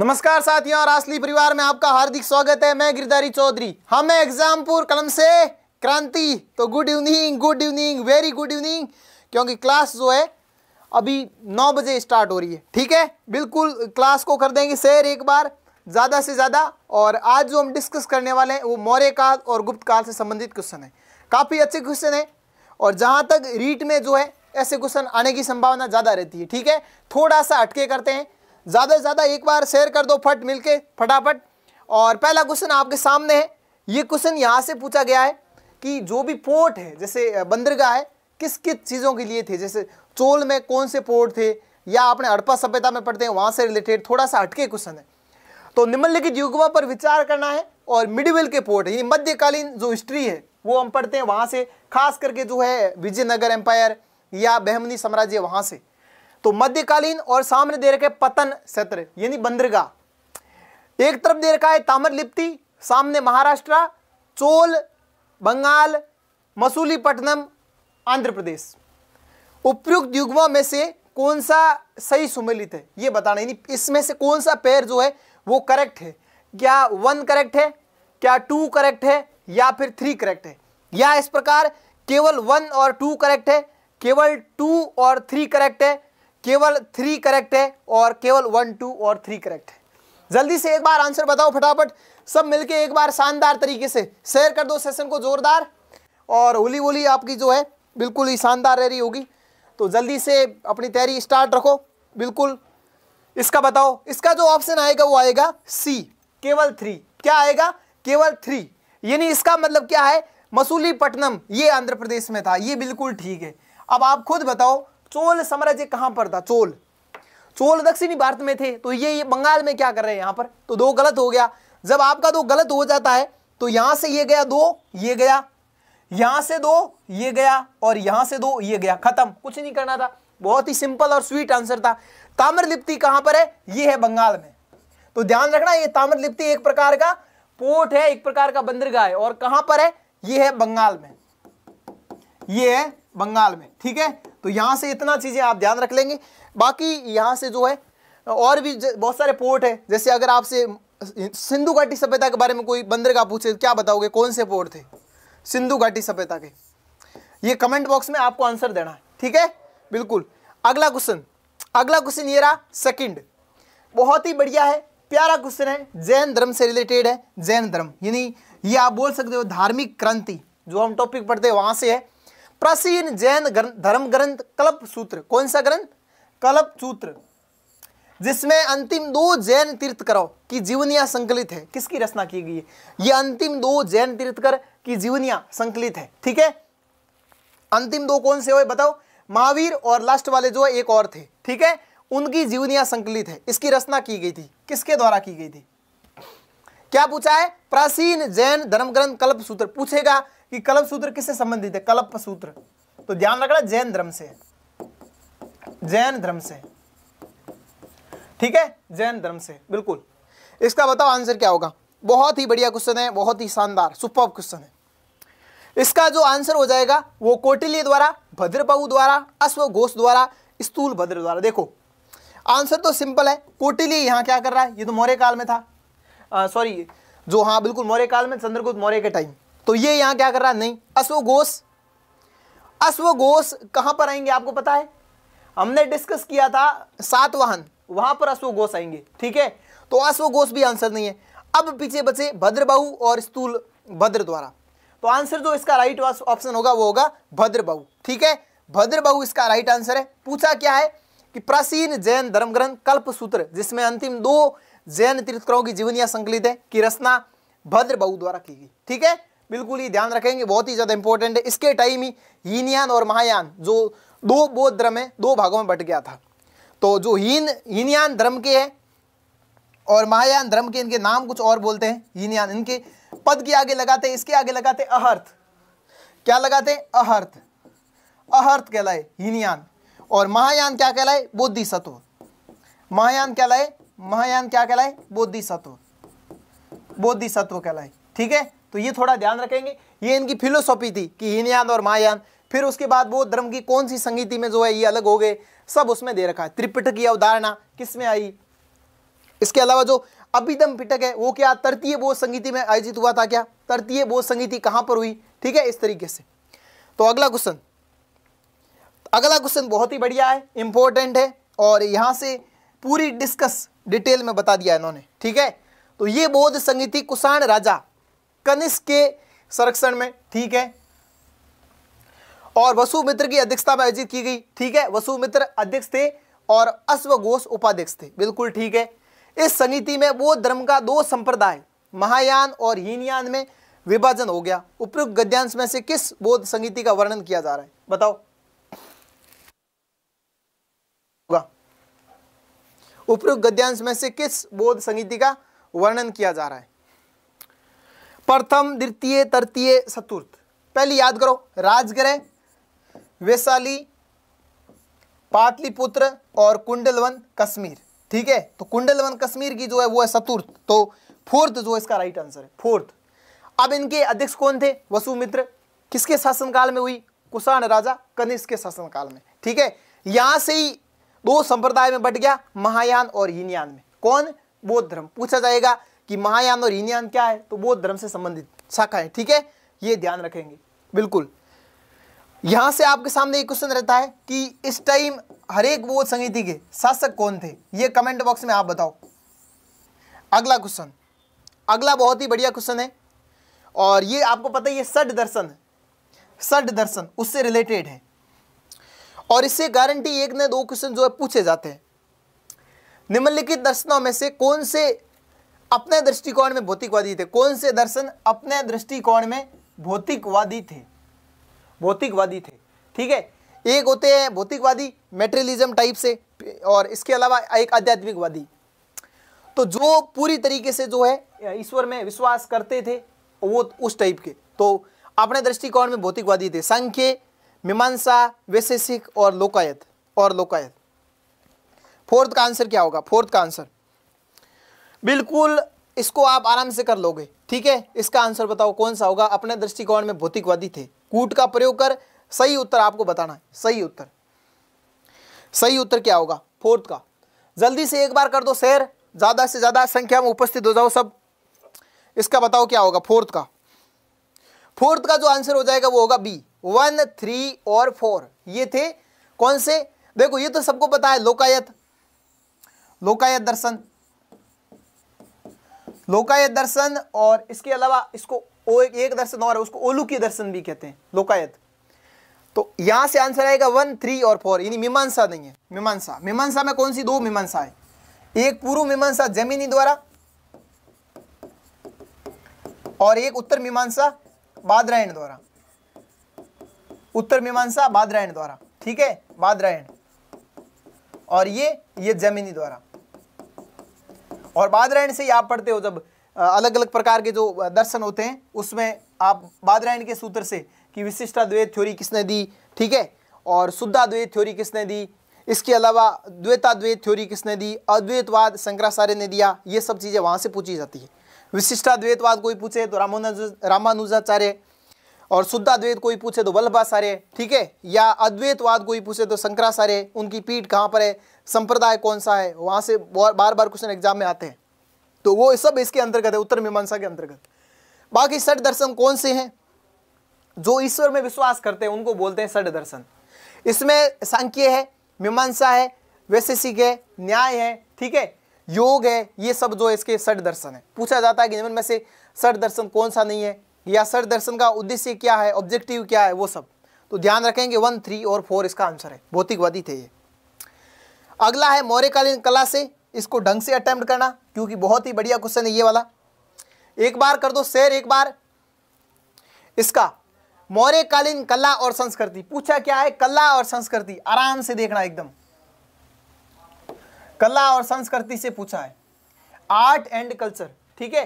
नमस्कार साथियों और असली परिवार में आपका हार्दिक स्वागत है मैं गिरधारी चौधरी हम है एग्जामपुर कलम से क्रांति तो good evening good evening very good evening क्योंकि क्लास जो है अभी नौ बजे स्टार्ट हो रही है ठीक है बिल्कुल क्लास को कर देंगे शेयर एक बार ज़्यादा से ज़्यादा और आज जो हम डिस्कस करने वाले हैं वो मौर्य काल और गुप्त काल से संबंधित क्वेश्चन है काफ़ी अच्छे क्वेश्चन है और जहाँ तक रीट में जो है ऐसे क्वेश्चन आने की संभावना ज़्यादा रहती है ठीक है थोड़ा सा अटके करते हैं ज़्यादा से ज़्यादा एक बार शेयर कर दो फट मिलके फटाफट और पहला क्वेश्चन आपके सामने है ये क्वेश्चन यहाँ से पूछा गया है कि जो भी पोर्ट है जैसे बंदरगाह है किस किस चीज़ों के लिए थे जैसे चोल में कौन से पोर्ट थे या आपने हड़प्पा सभ्यता में पढ़ते हैं वहाँ से रिलेटेड थोड़ा सा हटके क्वेश्चन है तो निम्नलिखित युगवा पर विचार करना है और मिडविल के पोर्ट ये मध्यकालीन जो हिस्ट्री है वो हम पढ़ते हैं वहाँ से खास करके जो है विजयनगर एम्पायर या बहमनी साम्राज्य वहाँ से तो मध्यकालीन और सामने दे रखे पतन क्षेत्र यानी बंदरगाह एक तरफ दे रखा है ताम्रलिप्ति सामने महाराष्ट्र चोल बंगाल मसूलीपट्टनम आंध्र प्रदेश उपयुक्त युग्मों में से कौन सा सही सुमेलित है ये बताना यानी इसमें से कौन सा पेयर जो है वो करेक्ट है क्या वन करेक्ट है क्या टू करेक्ट है या फिर थ्री करेक्ट है या इस प्रकार केवल वन और टू करेक्ट है केवल टू और थ्री करेक्ट है केवल थ्री करेक्ट है और केवल वन टू और थ्री करेक्ट है जल्दी से एक बार आंसर बताओ फटाफट सब मिलके एक बार शानदार तरीके से शेयर कर दो सेशन को जोरदार और होली होली आपकी जो है बिल्कुल ही शानदार रह रही होगी तो जल्दी से अपनी तैयारी स्टार्ट रखो बिल्कुल इसका बताओ इसका जो ऑप्शन आएगा वो आएगा सी केवल थ्री क्या आएगा केवल थ्री यानी इसका मतलब क्या है मसूलीपट्टनम ये आंध्र प्रदेश में था ये बिल्कुल ठीक है अब आप खुद बताओ चोल साम्राज्य कहां पर था चोल चोल दक्षिणी भारत में थे तो ये, ये बंगाल में क्या कर रहे हैं यहां पर तो दो गलत हो गया जब आपका दो गलत हो जाता है तो यहां से ये गया दो ये गया यहां से दो ये गया और यहां से दो ये गया खत्म कुछ नहीं करना था बहुत ही सिंपल और स्वीट आंसर था ताम्रलिप्ति कहां पर है ये है बंगाल में तो ध्यान रखना ये ताम्रलिप्ति एक प्रकार का पोर्ट है एक प्रकार का बंदरगाह है और कहां पर है ये है बंगाल में ये है बंगाल में ठीक है तो यहाँ से इतना चीज़ें आप ध्यान रख लेंगे बाकी यहाँ से जो है और भी बहुत सारे पोर्ट है जैसे अगर आपसे सिंधु घाटी सभ्यता के बारे में कोई बंदरगाह पूछे तो क्या बताओगे कौन से पोर्ट थे सिंधु घाटी सभ्यता के ये कमेंट बॉक्स में आपको आंसर देना है ठीक है बिल्कुल अगला क्वेश्चन अगला क्वेश्चन ये रहा सेकंड बहुत ही बढ़िया है प्यारा क्वेश्चन है जैन धर्म से रिलेटेड है जैन धर्म यानी ये आप बोल सकते हो धार्मिक क्रांति जो हम टॉपिक पढ़ते हैं वहां से है प्राचीन जैन धर्म ग्रंथ कल्प सूत्र कौन सा ग्रंथ कल्प सूत्र जिसमें अंतिम दो जैन तीर्थकरों की जीवनियां संकलित है किसकी रचना की गई है ये अंतिम दो जैन तीर्थकर की जीवनियां संकलित है ठीक है अंतिम दो कौन से हुए बताओ महावीर और लास्ट वाले जो एक और थे ठीक है उनकी जीवनियां संकलित है इसकी रचना की गई थी किसके द्वारा की गई थी क्या पूछा है प्राचीन जैन धर्म ग्रंथ कल्प सूत्र पूछेगा कि कल्प सूत्र किससे संबंधित है कल्प सूत्र तो ध्यान रखना जैन धर्म से जैन धर्म से ठीक है जैन धर्म से बिल्कुल इसका बताओ आंसर क्या होगा बहुत ही बढ़िया क्वेश्चन है बहुत ही शानदार सुपर क्वेश्चन है इसका जो आंसर हो जाएगा वो कोटिलिय द्वारा भद्रपाऊ द्वारा अश्व घोष द्वारा स्थूल भद्र द्वारा देखो आंसर तो सिंपल है कोटिलिय यहां क्या कर रहा है ये तो मौर्य काल में था सॉरी जो हाँ बिल्कुल मौर्य काल में चंद्रगुप्त मौर्य के टाइम तो ये यहां क्या कर रहा है नहीं अश्वघोष अश्वघोष कहां पर आएंगे आपको पता है हमने डिस्कस किया था सात वाहन वहां पर अश्वघोष आएंगे ठीक है तो अश्वघोष भी आंसर नहीं है अब पीछे बचे भद्रबाहू और स्थूल भद्र द्वारा तो आंसर जो इसका राइट ऑप्शन होगा वो होगा भद्रबाहू ठीक है भद्रबाहू इसका राइट आंसर है पूछा क्या है कि प्राचीन जैन धर्म ग्रंथ कल्प सूत्र जिसमें अंतिम दो जैन तीर्थकरों की जीवनियां संकलित है की रचना भद्रबाहू द्वारा की गई ठीक है बिल्कुल ही ध्यान रखेंगे बहुत ही ज़्यादा इंपॉर्टेंट है इसके टाइम ही हीनयान और महायान जो दो बौद्ध धर्म है दो भागों में बट गया था तो जो हीन हीनयान धर्म के है और महायान धर्म के इनके नाम कुछ और बोलते हैं हीनयान इनके पद के आगे लगाते हैं इसके आगे लगाते अहर्थ क्या लगाते अहर्थ अहर्थ कहलाए हीनयान और महायान क्या कहलाए बोधि सत्व महायान कहलाए महायान क्या कहलाए बोधि सत्व बोधि सत्व कहलाए ठीक है तो ये थोड़ा ध्यान रखेंगे ये इनकी फिलोसॉफी थी कि हीनयान और महायान फिर उसके बाद वो धर्म की कौन सी संगीति में जो है ये अलग हो गए सब उसमें दे रखा है त्रिपिटक की अवधारणा किस में आई इसके अलावा जो अभिदम पिटक है वो क्या तृतीय बोध संगीति में आयोजित हुआ था क्या तृतीय बोध संगीति कहां पर हुई ठीक है इस तरीके से तो अगला क्वेश्चन अगला क्वेश्चन बहुत ही बढ़िया है इंपॉर्टेंट है और यहां से पूरी डिस्कस डिटेल में बता दिया इन्होंने ठीक है तो ये बोध संगीति कुषाण राजा कनिष्क के संरक्षण में ठीक है और वसुमित्र की अध्यक्षता में आयोजित की गई ठीक है वसुमित्र अध्यक्ष थे और अश्वघोष उपाध्यक्ष थे बिल्कुल ठीक है इस संगीति में बौद्ध धर्म का दो संप्रदाय महायान और हीनयान में विभाजन हो गया उपयुक्त गद्यांश में से किस बोध संगीति का वर्णन किया जा रहा है बताओ उपयुक्त गद्यांश में से किस बोध संगीति का वर्णन किया जा रहा है प्रथम द्वितीय तृतीय चतुर्थ पहले याद करो राजग्रह वैशाली पाटलिपुत्र और कुंडलवन कश्मीर ठीक है तो कुंडलवन कश्मीर की जो है वो है चतुर्थ तो फोर्थ जो इसका राइट आंसर है फोर्थ अब इनके अध्यक्ष कौन थे वसुमित्र किसके शासनकाल में हुई कुषाण राजा कनिष्क के शासनकाल में ठीक है यहां से ही दो संप्रदाय में बट गया महायान और हीनयान में कौन बौद्ध धर्म पूछा जाएगा कि महायान और हीनयान क्या है तो बौद्ध धर्म से संबंधित शाखा है ठीक है ये ध्यान रखेंगे बिल्कुल यहां से आपके सामने एक क्वेश्चन रहता है कि इस टाइम हरेक बौद्ध संगीति के शासक कौन थे ये कमेंट बॉक्स में आप बताओ अगला क्वेश्चन अगला बहुत ही बढ़िया क्वेश्चन है और ये आपको पता है ये सड दर्शन सड दर्शन उससे रिलेटेड है और इससे गारंटी एक ने दो क्वेश्चन जो है पूछे जाते हैं निम्नलिखित दर्शनों में से कौन से अपने दृष्टिकोण में भौतिकवादी थे कौन से दर्शन अपने दृष्टिकोण में भौतिकवादी थे भौतिकवादी थे ठीक है एक होते हैं भौतिकवादी मेटेरियलिज्म टाइप से और इसके अलावा एक आध्यात्मिकवादी तो जो पूरी तरीके से जो है ईश्वर में विश्वास करते थे वो उस टाइप के तो अपने दृष्टिकोण में भौतिकवादी थे संख्य मीमांसा वैशेषिक और लोकायत और लोकायत फोर्थ का आंसर क्या होगा फोर्थ का आंसर बिल्कुल इसको आप आराम से कर लोगे ठीक है इसका आंसर बताओ कौन सा होगा अपने दृष्टिकोण में भौतिकवादी थे कूट का प्रयोग कर सही उत्तर आपको बताना है सही उत्तर सही उत्तर क्या होगा फोर्थ का जल्दी से एक बार कर दो शेयर ज़्यादा से ज़्यादा संख्या में उपस्थित हो जाओ सब इसका बताओ क्या होगा फोर्थ का फोर्थ का जो आंसर हो जाएगा वो होगा बी वन थ्री और फोर ये थे कौन से देखो ये तो सबको पता है लोकायत लोकायत दर्शन लोकायत दर्शन और इसके अलावा इसको ओ, एक दर्शन और उसको ओलू की दर्शन भी कहते हैं लोकायत तो यहां से आंसर आएगा वन थ्री और फोर यानी मीमांसा नहीं है मीमांसा मीमांसा में कौन सी दो मीमांसा है एक पूर्व मीमांसा जमीनी द्वारा और एक उत्तर मीमांसा बादरायण द्वारा उत्तर मीमांसा बादरायण द्वारा ठीक है बादरायण और ये ये जमीनी द्वारा और बादरायण से ही आप पढ़ते हो जब अलग अलग प्रकार के जो दर्शन होते हैं उसमें आप बादरायण के सूत्र से कि विशिष्टाद्वैत थ्योरी किसने दी ठीक है और शुद्धाद्वैत थ्योरी किसने दी इसके अलावा द्वैताद्वैत थ्योरी किसने दी अद्वैतवाद शंकराचार्य ने दिया ये सब चीज़ें वहाँ से पूछी जाती है विशिष्टाद्वैतवाद कोई पूछे तो रामानुज रामानुजाचार्य और शुद्धाद्वैत कोई पूछे तो वल्लभाचार्य ठीक है या अद्वैतवाद कोई पूछे तो शंकराचार्य उनकी पीठ कहाँ पर है संप्रदाय कौन सा है वहाँ से बार बार क्वेश्चन एग्जाम में आते हैं तो वो सब इसके अंतर्गत है उत्तर मीमांसा के अंतर्गत बाकी सट दर्शन कौन से हैं जो ईश्वर में विश्वास करते हैं उनको बोलते हैं सट दर्शन इसमें सांख्य है मीमांसा है वैशेषिक है न्याय है ठीक है योग है ये सब जो इसके सट दर्शन है पूछा जाता है कि में से सट दर्शन कौन सा नहीं है या सर दर्शन का उद्देश्य क्या है ऑब्जेक्टिव क्या है वो सब तो ध्यान रखेंगे वन थ्री और फोर इसका आंसर है भौतिकवादी थे ये अगला है मौर्यकालीन कला से इसको ढंग से अटैम्प्ट करना क्योंकि बहुत ही बढ़िया क्वेश्चन है ये वाला एक बार कर दो शेर एक बार इसका मौर्यकालीन कला और संस्कृति पूछा क्या है कला और संस्कृति आराम से देखना एकदम कला और संस्कृति से पूछा है आर्ट एंड कल्चर ठीक है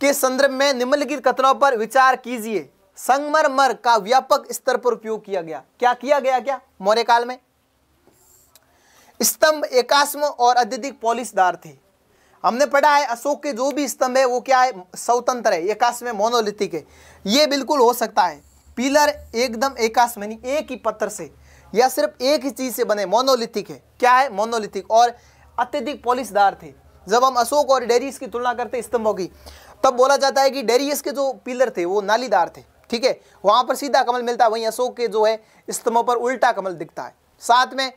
के संदर्भ में निम्नलिखित कथनों पर विचार कीजिए संगमरमर का व्यापक स्तर पर उपयोग किया गया क्या किया गया क्या मौर्य काल में स्तंभ एकास्म और अत्यधिक पॉलिशदार थे हमने पढ़ा है अशोक के जो भी स्तंभ है वो क्या है स्वतंत्र है एकास्म मोनोलिथिक है ये बिल्कुल हो सकता है पिलर एकदम एकास्म यानी एक ही पत्थर से या सिर्फ एक ही चीज़ से बने मोनोलिथिक है क्या है मोनोलिथिक और अत्यधिक पॉलिशदार थे जब हम अशोक और डेरीज की तुलना करते स्तंभों की तब बोला जाता है कि डेरियस के जो पिलर थे वो नालीदार थे ठीक है वहाँ पर सीधा कमल मिलता है वहीं अशोक के जो है स्तंभों पर उल्टा कमल दिखता है साथ में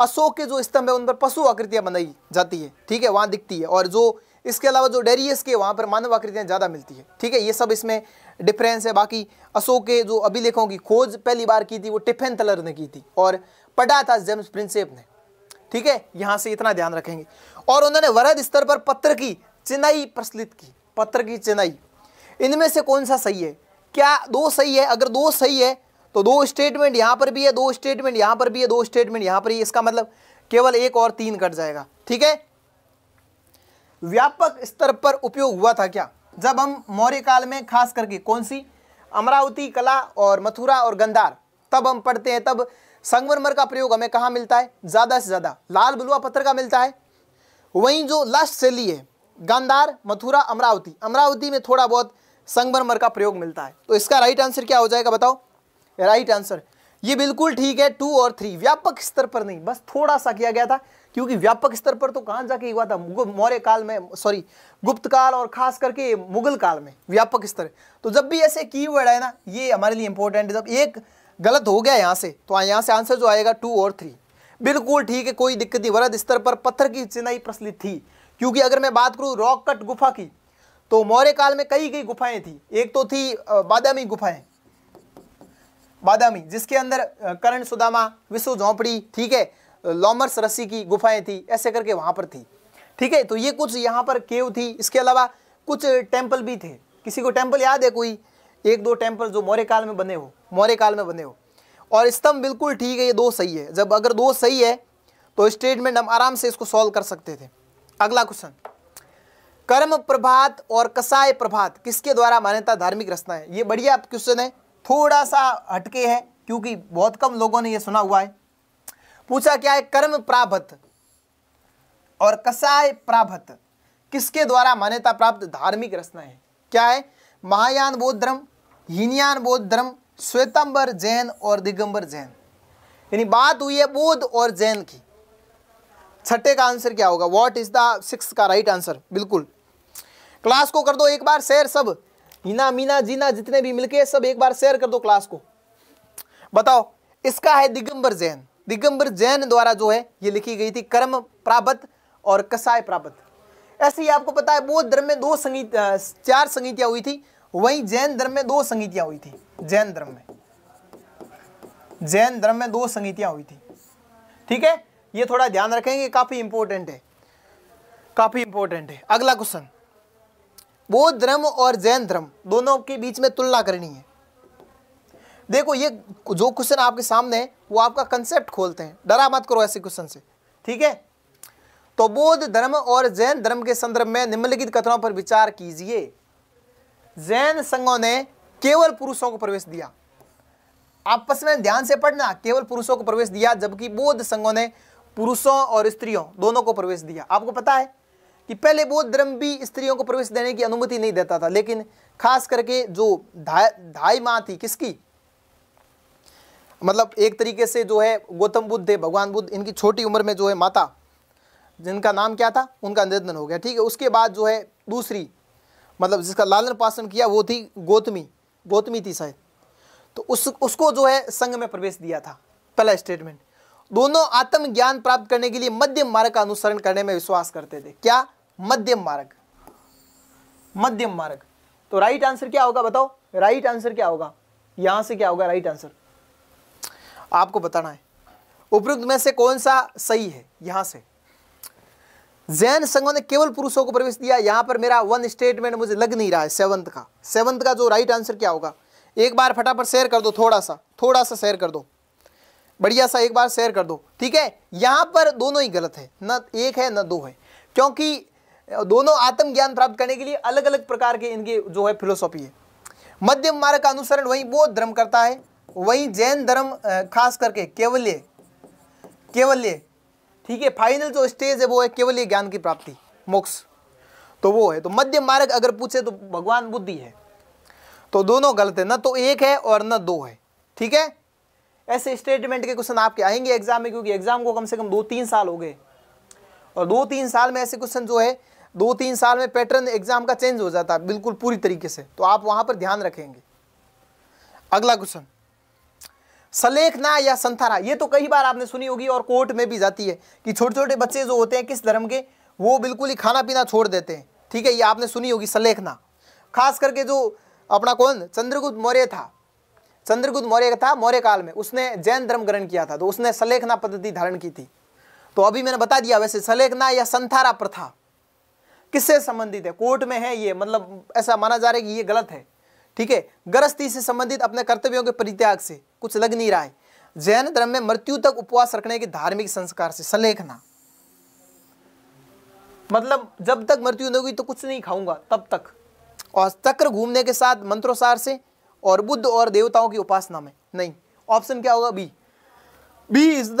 अशोक के जो स्तंभ है उन पर पशु आकृतियाँ बनाई जाती है ठीक है वहाँ दिखती है और जो इसके अलावा जो डेरियस के वहाँ पर मानव आकृतियाँ ज़्यादा मिलती है ठीक है ये सब इसमें डिफरेंस है बाकी अशोक के जो अभिलेखों की खोज पहली बार की थी वो टिफेन थलर ने की थी और पढ़ा था जेम्स प्रिंसेप ने ठीक है यहाँ से इतना ध्यान रखेंगे और उन्होंने वरद स्तर पर पत्र की चिनाई प्रचलित की पत्र की चेन्नई इनमें से कौन सा सही है क्या दो सही है अगर दो सही है तो दो स्टेटमेंट यहाँ पर भी है दो स्टेटमेंट यहाँ पर भी है दो स्टेटमेंट यहाँ पर ही इसका मतलब केवल एक और तीन कट जाएगा ठीक है व्यापक स्तर पर उपयोग हुआ था क्या जब हम मौर्य काल में खास करके कौन सी अमरावती कला और मथुरा और गंधार तब हम पढ़ते हैं तब संगमरमर का प्रयोग हमें कहाँ मिलता है ज़्यादा से ज़्यादा लाल बलुआ पत्थर का मिलता है वहीं जो लास्ट शैली है गांधार मथुरा अमरावती अमरावती में थोड़ा बहुत संगमरमर का प्रयोग मिलता है तो इसका राइट आंसर क्या हो जाएगा बताओ राइट आंसर ये बिल्कुल ठीक है टू और थ्री व्यापक स्तर पर नहीं बस थोड़ा सा किया गया था क्योंकि व्यापक स्तर पर तो कहां जाके हुआ था मौर्य काल में सॉरी गुप्त काल और खास करके मुगल काल में व्यापक स्तर तो जब भी ऐसे कीवर्ड है ना ये हमारे लिए इंपॉर्टेंट है जब एक गलत हो गया यहां से तो यहां से आंसर जो आएगा टू और थ्री बिल्कुल ठीक है कोई दिक्कत नहीं वरद स्तर पर पत्थर की चिनाई प्रचलित थी क्योंकि अगर मैं बात करूँ रॉक कट गुफा की तो मौर्य काल में कई कई गुफाएं थी एक तो थी बादामी गुफाएं बादामी जिसके अंदर करण सुदामा विश्व झोंपड़ी ठीक है लॉमर्स रस्सी की गुफाएं थी ऐसे करके वहां पर थी ठीक है तो ये कुछ यहाँ पर केव थी इसके अलावा कुछ टेम्पल भी थे किसी को टेम्पल याद है कोई एक दो टेम्पल जो मौर्य काल में बने हो मौर्य काल में बने हो और स्तंभ बिल्कुल ठीक है ये दो सही है जब अगर दो सही है तो स्टेटमेंट हम आराम से इसको सॉल्व कर सकते थे अगला क्वेश्चन कर्म प्रभात और कसाय प्रभात किसके द्वारा मान्यता धार्मिक रचना है ये बढ़िया क्वेश्चन है थोड़ा सा हटके है क्योंकि बहुत कम लोगों ने यह सुना हुआ है पूछा क्या है कर्म प्राभत और कसाय प्राभत किसके द्वारा मान्यता प्राप्त धार्मिक रचना है क्या है महायान बौद्ध धर्म हीनयान बौद्ध धर्म श्वेतंबर जैन और दिगंबर जैन यानी बात हुई है बौद्ध और जैन की छठे का आंसर क्या होगा वॉट इज द सिक्स का राइट आंसर बिल्कुल क्लास को कर दो एक बार शेयर सब हिना मीना जीना जितने भी मिलके सब एक बार शेयर कर दो क्लास को बताओ इसका है दिगंबर जैन दिगंबर जैन द्वारा जो है ये लिखी गई थी कर्म प्राप्त और कसाय प्राप्त ऐसे ही आपको पता है बौद्ध धर्म में दो संगीत चार संगीतियां हुई थी वहीं जैन धर्म में दो संगीतियां हुई थी जैन धर्म में जैन धर्म में दो संगीतियां हुई थी ठीक है ये थोड़ा ध्यान रखेंगे काफ़ी इंपॉर्टेंट है काफ़ी इंपॉर्टेंट है अगला क्वेश्चन बौद्ध धर्म और जैन धर्म दोनों के बीच में तुलना करनी है देखो ये जो क्वेश्चन आपके सामने है वो आपका कंसेप्ट खोलते हैं डरा मत करो ऐसे क्वेश्चन से ठीक है तो बौद्ध धर्म और जैन धर्म के संदर्भ में निम्नलिखित कथनों पर विचार कीजिए जैन संघों ने केवल पुरुषों को प्रवेश दिया आपस में ध्यान से पढ़ना केवल पुरुषों को प्रवेश दिया जबकि बौद्ध संघों ने पुरुषों और स्त्रियों दोनों को प्रवेश दिया आपको पता है कि पहले बौद्ध धर्म भी स्त्रियों को प्रवेश देने की अनुमति नहीं देता था लेकिन खास करके जो धा, धाई माँ थी किसकी मतलब एक तरीके से जो है गौतम बुद्ध थे भगवान बुद्ध इनकी छोटी उम्र में जो है माता जिनका नाम क्या था उनका निधन हो गया ठीक है उसके बाद जो है दूसरी मतलब जिसका लालन पासन किया वो थी गौतमी गौतमी थी शायद तो उस उसको जो है संघ में प्रवेश दिया था पहला स्टेटमेंट दोनों आत्म ज्ञान प्राप्त करने के लिए मध्यम मार्ग का अनुसरण करने में विश्वास करते थे क्या मध्यम मार्ग मध्यम मार्ग तो राइट आंसर क्या होगा बताओ राइट आंसर क्या होगा यहां से क्या होगा राइट आंसर आपको बताना है उपयुक्त में से कौन सा सही है यहां से जैन संघों ने केवल पुरुषों को प्रवेश दिया यहां पर मेरा वन स्टेटमेंट मुझे लग नहीं रहा है सेवंथ का सेवंथ का जो राइट आंसर क्या होगा एक बार फटाफट शेयर कर दो थोड़ा सा थोड़ा सा शेयर कर दो बढ़िया सा एक बार शेयर कर दो ठीक है यहाँ पर दोनों ही गलत है न एक है न दो है क्योंकि दोनों आत्मज्ञान प्राप्त करने के लिए अलग अलग प्रकार के इनके जो है फिलोसॉफी है मध्यम मार्ग का अनुसरण वही बौद्ध धर्म करता है वही जैन धर्म खास करके केवल्य केवल्य ठीक है फाइनल जो स्टेज है वो है केवल्य ज्ञान की प्राप्ति मोक्ष तो वो है तो मध्यम मार्ग अगर पूछे तो भगवान बुद्धि है तो दोनों गलत है ना तो एक है और न दो है ठीक है ऐसे स्टेटमेंट के क्वेश्चन आपके आएंगे एग्जाम में क्योंकि एग्जाम को कम से कम दो तीन साल हो गए और दो तीन साल में ऐसे क्वेश्चन जो है दो तीन साल में पैटर्न एग्जाम का चेंज हो जाता है बिल्कुल पूरी तरीके से तो आप वहां पर ध्यान रखेंगे अगला क्वेश्चन सलेखना या संथारा ये तो कई बार आपने सुनी होगी और कोर्ट में भी जाती है कि छोटे छोटे बच्चे जो होते हैं किस धर्म के वो बिल्कुल ही खाना पीना छोड़ देते हैं ठीक है ये आपने सुनी होगी सलेखना खास करके जो अपना कौन चंद्रगुप्त मौर्य था चंद्रगुप्त मौर्य था मौर्य काल में उसने जैन धर्म ग्रहण किया था तो उसने सलेखना पद्धति धारण की थी तो अभी मैंने बता दिया वैसे सलेखना या संथारा प्रथा किससे संबंधित है कोर्ट में है ये मतलब ऐसा माना जा रहा है कि ये गलत है ठीक है गृहस्थी से संबंधित अपने कर्तव्यों के परित्याग से कुछ लग नहीं रहा है जैन धर्म में मृत्यु तक उपवास रखने के धार्मिक संस्कार से सलेखना मतलब जब तक मृत्यु नहीं होगी तो कुछ नहीं खाऊंगा तब तक और चक्र घूमने के साथ मंत्रोसार से और बुद्ध और देवताओं की उपासना में नहीं ऑप्शन क्या होगा B B is the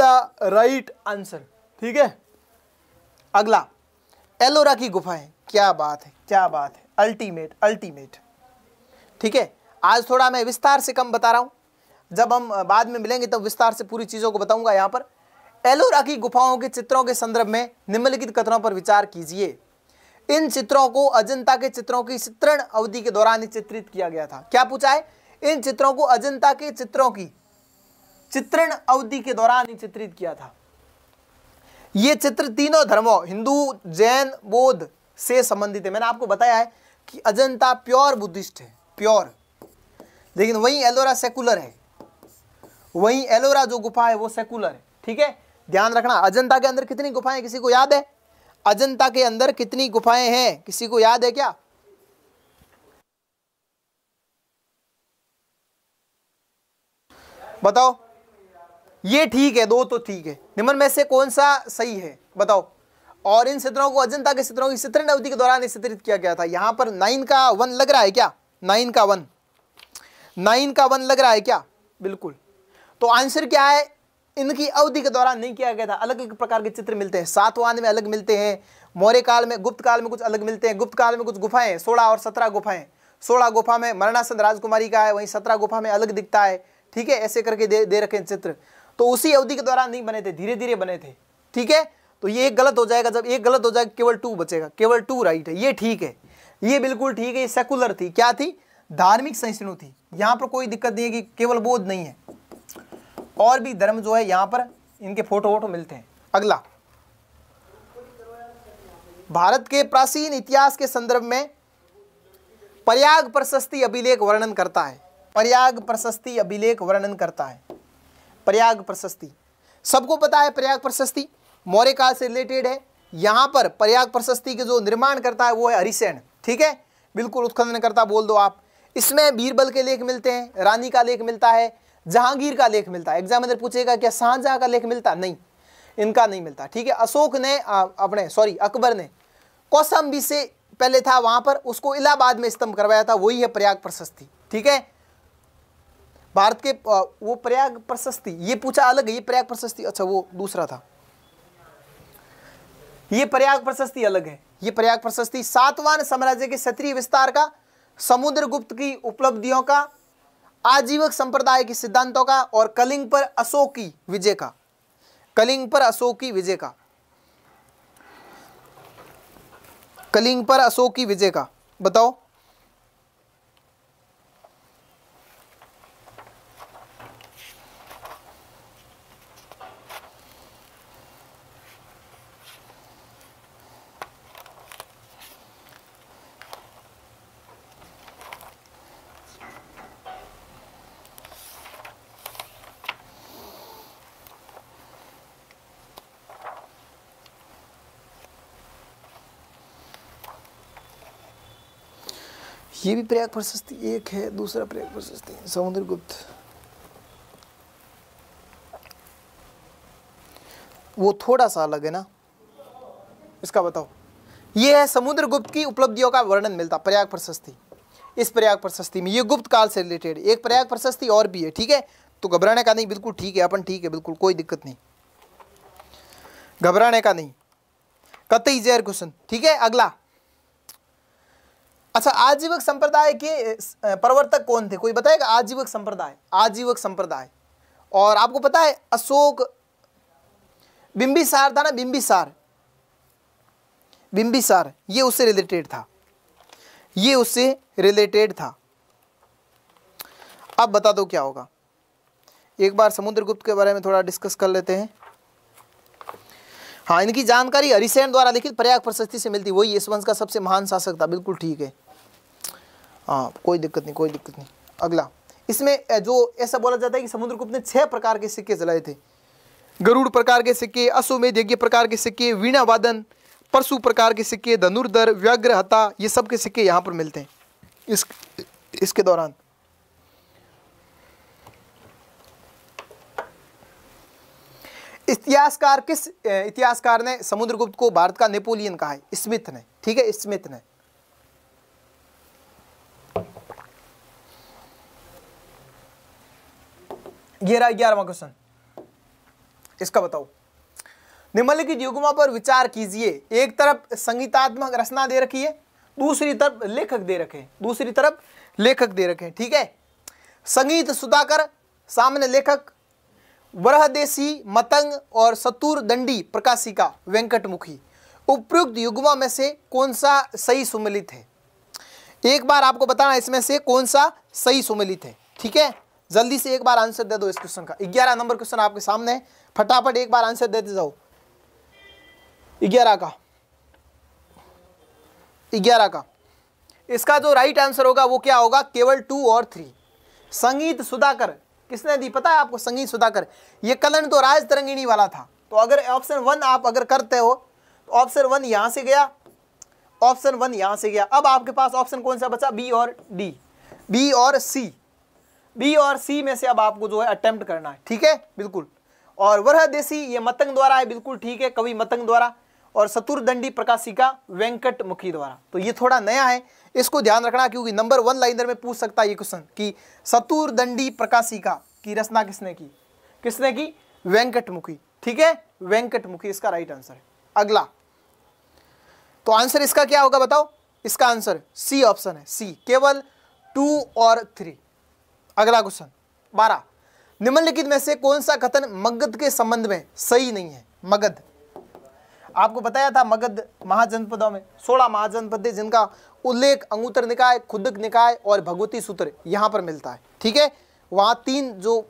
right answer ठीक है अगला एलोरा की गुफाएं क्या बात है क्या बात है अल्टीमेट अल्टीमेट ठीक है आज थोड़ा मैं विस्तार से कम बता रहा हूं जब हम बाद में मिलेंगे तब तो विस्तार से पूरी चीज़ों को बताऊंगा यहां पर एलोरा की गुफाओं के चित्रों के संदर्भ में निम्नलिखित कथनों पर विचार कीजिए इन चित्रों को अजंता के चित्रों की चित्रण अवधि के दौरान ही चित्रित किया गया था क्या पूछा है इन चित्रों को अजंता के चित्रों की चित्रण अवधि के दौरान ही चित्रित किया था ये चित्र तीनों धर्मों हिंदू जैन बौद्ध से संबंधित है मैंने आपको बताया है कि अजंता प्योर बुद्धिस्ट है प्योर लेकिन वही एलोरा सेकुलर है वही एलोरा जो गुफा है वो सेकुलर है ठीक है ध्यान रखना अजंता के अंदर कितनी गुफाएं किसी को याद है अजंता के अंदर कितनी गुफाएं हैं किसी को याद है क्या बताओ ये ठीक है दो तो ठीक है निम्न में से कौन सा सही है बताओ और इन सित्रों को अजंता के सित्रों की सितरण अवधि के दौरान स्थित किया गया था यहां पर नाइन का वन लग रहा है क्या नाइन का वन नाइन का वन लग रहा है क्या बिल्कुल तो आंसर क्या है इनकी अवधि के दौरान नहीं किया गया था अलग अलग प्रकार के चित्र मिलते हैं सातवान में अलग मिलते हैं मौर्य काल में गुप्त काल में कुछ अलग मिलते हैं गुप्त काल में कुछ गुफाएं सोलह और सत्रह गुफाएं सोलह गुफा में मरणासन राजकुमारी का है वहीं सत्रह गुफा में अलग दिखता है ठीक है ऐसे करके दे दे रखे चित्र तो उसी अवधि के दौरान नहीं बने थे धीरे धीरे बने थे ठीक है तो ये एक गलत हो जाएगा जब एक गलत हो जाएगा केवल टू बचेगा केवल टू राइट है ये ठीक है ये बिल्कुल ठीक है ये सेकुलर थी क्या थी धार्मिक सहिष्णु थी यहाँ पर कोई दिक्कत नहीं है कि केवल बोध नहीं है और भी धर्म जो है यहाँ पर इनके फोटो वोटो मिलते हैं अगला भारत के प्राचीन इतिहास के संदर्भ में प्रयाग प्रशस्ति अभिलेख वर्णन करता है प्रयाग प्रशस्ति अभिलेख वर्णन करता है प्रयाग प्रशस्ति सबको पता है प्रयाग प्रशस्ति मौर्य काल से रिलेटेड है यहाँ पर प्रयाग प्रशस्ति के जो निर्माण करता है वो है हरिसेन ठीक है बिल्कुल उत्खनन करता बोल दो आप इसमें बीरबल के लेख मिलते हैं रानी का लेख मिलता है जहांगीर का लेख मिलता है एग्जामिनर पूछेगा क्या शाहजहां का लेख मिलता नहीं इनका नहीं मिलता ठीक है अशोक ने आ, अपने सॉरी अकबर ने कौसम्बी से पहले था वहां पर उसको इलाहाबाद में स्तंभ करवाया था वही है प्रयाग प्रशस्ति ठीक है भारत के वो प्रयाग प्रशस्ति ये पूछा अलग है ये प्रयाग प्रशस्ति अच्छा वो दूसरा था ये प्रयाग प्रशस्ति अलग है ये प्रयाग प्रशस्ति सातवान साम्राज्य के क्षत्रिय विस्तार का समुद्रगुप्त की उपलब्धियों का आजीवक संप्रदाय के सिद्धांतों का और कलिंग पर अशोक की विजय का कलिंग पर अशोक की विजय का कलिंग पर अशोक की विजय का बताओ ये भी प्रयाग प्रशस्ति एक है दूसरा प्रयाग प्रशस्ति गुप्त वो थोड़ा सा अलग है ना इसका बताओ ये है समुद्रगुप्त की उपलब्धियों का वर्णन मिलता प्रयाग प्रशस्ति इस प्रयाग प्रशस्ति में ये गुप्त काल से रिलेटेड एक प्रयाग प्रशस्ति और भी है ठीक है तो घबराने का नहीं बिल्कुल ठीक है अपन ठीक है बिल्कुल कोई दिक्कत नहीं घबराने का नहीं कतई जैर क्वेश्चन ठीक है अगला अच्छा आजीवक संप्रदाय के प्रवर्तक कौन थे कोई बताएगा आजीवक संप्रदाय आजीवक संप्रदाय और आपको पता है अशोक बिंबिसार था ना बिंबिसार बिंबिसार ये उससे रिलेटेड था ये उससे रिलेटेड था अब बता दो क्या होगा एक बार समुद्रगुप्त के बारे में थोड़ा डिस्कस कर लेते हैं हाँ इनकी जानकारी हरिसेन द्वारा लिखित प्रयाग प्रशस्ति से मिलती वही इस वंश का सबसे महान शासक था बिल्कुल ठीक है हाँ कोई दिक्कत नहीं कोई दिक्कत नहीं अगला इसमें जो ऐसा बोला जाता है कि समुद्रगुप्त ने छः प्रकार के सिक्के चलाए थे गरुड़ प्रकार के सिक्के अश्वमेध यज्ञ प्रकार के सिक्के वीणा वादन परशु प्रकार के सिक्के धनुर्धर व्याग्रहता हता ये सब के सिक्के यहाँ पर मिलते हैं इस इसके दौरान इतिहासकार किस इतिहासकार ने समुद्रगुप्त को भारत का नेपोलियन कहा है स्मिथ ने ठीक है स्मिथ ने ग्यारह ग्यारहवा क्वेश्चन इसका बताओ निम्नलिखित युगमों पर विचार कीजिए एक तरफ संगीतात्मक रचना दे रखी है दूसरी तरफ लेखक दे रखे दूसरी तरफ लेखक दे रखे ठीक है संगीत सुधाकर सामने लेखक वरहदेशी मतंग और सतूर दंडी प्रकाशिका वेंकटमुखी उपयुक्त युग्मा में से कौन सा सही सुमिलित है एक बार आपको बताना इसमें से कौन सा सही सुमिलित है ठीक है जल्दी से एक बार आंसर दे दो इस क्वेश्चन का ग्यारह नंबर क्वेश्चन आपके सामने है फटाफट एक बार आंसर देते जाओ ग्यारह का ग्यारह का इसका जो राइट आंसर होगा वो क्या होगा केवल टू और थ्री संगीत सुधाकर किसने दी पता है आपको संगीत सुधाकर ये कलन तो राज तरंगिणी वाला था तो अगर ऑप्शन वन आप अगर करते हो तो ऑप्शन वन यहां से गया ऑप्शन वन यहां से गया अब आपके पास ऑप्शन कौन सा बचा बी और डी बी और सी बी और सी में से अब आपको जो है अटेम्प्ट करना है ठीक है बिल्कुल और वह देसी ये मतंग द्वारा है बिल्कुल ठीक है कवि मतंग द्वारा और सतुरदंडी प्रकाशिका वेंकट मुखी द्वारा तो ये थोड़ा नया है इसको ध्यान रखना क्योंकि नंबर वन लाइनर में पूछ सकता है ये क्वेश्चन कि सतुर सतुरदंडी प्रकाशिका की रचना किसने की किसने की वेंकटमुखी ठीक है वेंकटमुखी इसका राइट आंसर है अगला तो आंसर इसका क्या होगा बताओ इसका आंसर सी ऑप्शन है सी केवल टू और थ्री अगला क्वेश्चन बारह निम्नलिखित में से कौन सा कथन मगध के संबंध में सही नहीं है मगध आपको बताया था मगध महाजनपदों में सोलह महाजनपद जिनका उल्लेख अंगुतर निकाय खुदक निकाय और भगवती सूत्र यहाँ पर मिलता है ठीक है वहाँ तीन जो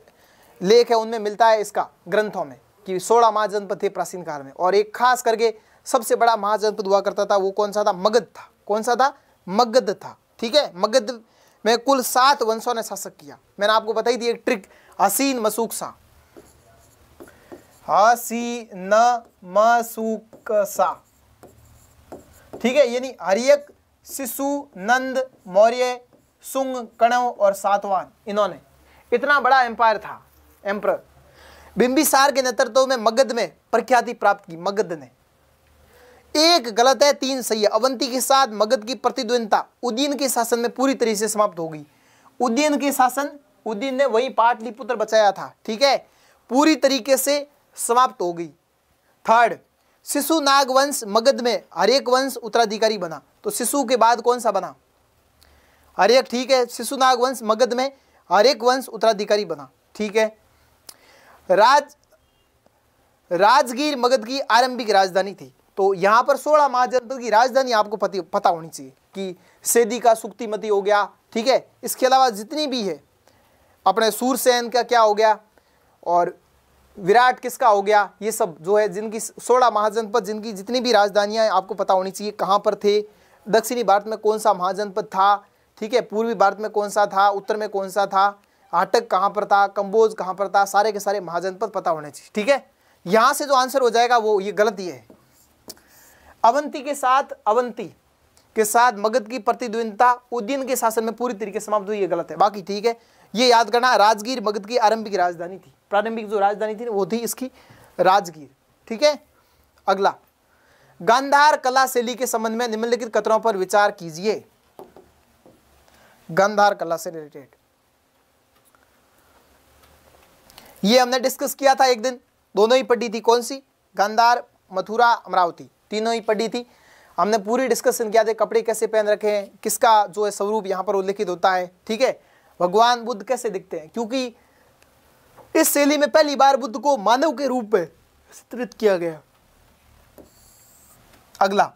लेख है उनमें मिलता है इसका ग्रंथों में कि सोलह महाजनपद थे प्राचीन काल में और एक खास करके सबसे बड़ा महाजनपद हुआ करता था वो कौन सा था मगध था कौन सा था मगध था ठीक है मगध में कुल सात वंशों ने शासक किया मैंने आपको बताई दी एक ट्रिक हसीन मसूक सा हसी न मसूक सा ठीक है यानी हरियक सिसु नंद मौर्य सुंग कणव और सातवान इन्होंने इतना बड़ा एम्पायर था एम्पर बिंबिसार के नेतृत्व में मगध में प्रख्याति प्राप्त की मगध ने एक गलत है तीन सही है अवंती के साथ मगध की प्रतिद्वंदता उदीन के शासन में पूरी तरीके से समाप्त हो गई उदीन के शासन उदीन ने वही पाटलिपुत्र बचाया था ठीक है पूरी तरीके से समाप्त हो गई थर्ड शिशु नाग वंश मगध में हरेक वंश उत्तराधिकारी बना तो शिशु के बाद कौन सा बना हरेक ठीक है शिशु नाग वंश मगध में हरेक वंश उत्तराधिकारी बना ठीक है राज राजगीर मगध की आरंभिक राजधानी थी तो यहां पर सोलह महाजनपद की राजधानी आपको पता होनी चाहिए कि सेदी का सुक्तिमती हो गया ठीक है इसके अलावा जितनी भी है अपने सूरसेन का क्या हो गया और विराट किसका हो गया ये सब जो है जिनकी सोलह महाजनपद जिनकी जितनी भी हैं आपको पता होनी चाहिए कहाँ पर थे दक्षिणी भारत में कौन सा महाजनपद था ठीक है पूर्वी भारत में कौन सा था उत्तर में कौन सा था आटक कहाँ पर था कंबोज कहाँ पर था सारे के सारे महाजनपद पता होने चाहिए ठीक है यहाँ से जो आंसर हो जाएगा वो ये गलत ही है अवंती के साथ अवंती के साथ मगध की प्रतिद्वंदता उद्दीन के शासन में पूरी तरीके से समाप्त हुई ये गलत है बाकी ठीक है ये याद करना राजगीर मगध की आरंभिक राजधानी थी प्रारंभिक जो राजधानी थी वो थी इसकी राजगीर ठीक है अगला गंधार कला शैली के संबंध में निम्नलिखित कतरों पर विचार कीजिए गंधार कला से रिलेटेड ये हमने डिस्कस किया था एक दिन दोनों ही पढ़ी थी कौन सी गंधार मथुरा अमरावती तीनों ही पढ़ी थी हमने पूरी डिस्कशन किया था कपड़े कैसे पहन रखे हैं किसका जो है स्वरूप यहाँ पर उल्लेखित होता है ठीक है भगवान बुद्ध कैसे दिखते हैं क्योंकि इस शैली में पहली बार बुद्ध को मानव के रूप में चित्रित किया गया अगला